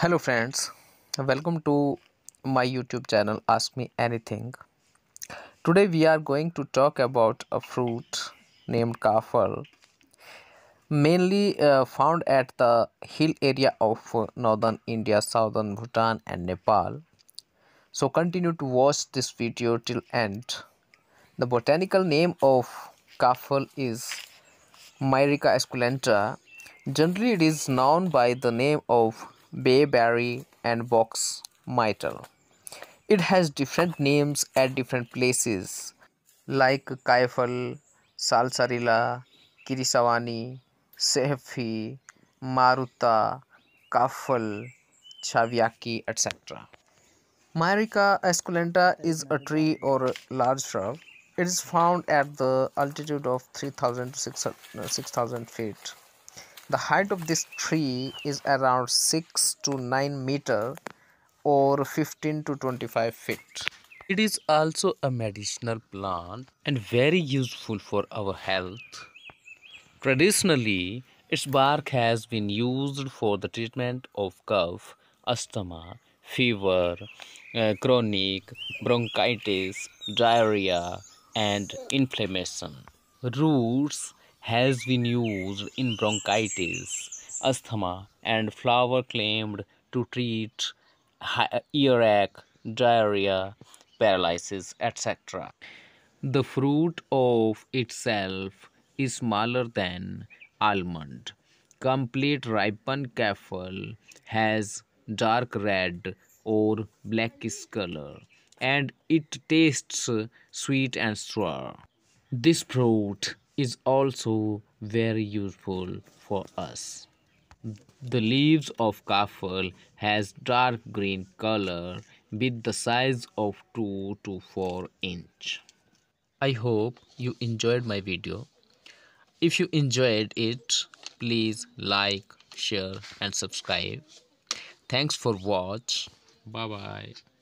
hello friends welcome to my youtube channel ask me anything today we are going to talk about a fruit named kafal mainly uh, found at the hill area of northern india southern bhutan and nepal so continue to watch this video till end the botanical name of kafal is myrica esculenta generally it is known by the name of bayberry and box myrtle. It has different names at different places like Kaifal, salsarilla Kirisawani, Sehfi, Maruta, Kafal, chaviaki, etc. Myrica esculenta is a tree or a large shrub. It is found at the altitude of 3000 to 6000 feet the height of this tree is around 6 to 9 meter or 15 to 25 feet it is also a medicinal plant and very useful for our health traditionally its bark has been used for the treatment of cough asthma fever uh, chronic bronchitis diarrhea and inflammation roots has been used in bronchitis, asthma, and flower claimed to treat earache, diarrhea, paralysis, etc. The fruit of itself is smaller than almond. Complete ripened kaffir has dark red or blackish color and it tastes sweet and sour. This fruit is also very useful for us. The leaves of kaffir has dark green color with the size of 2 to 4 inch. I hope you enjoyed my video. If you enjoyed it, please like, share and subscribe. Thanks for watch. Bye-bye.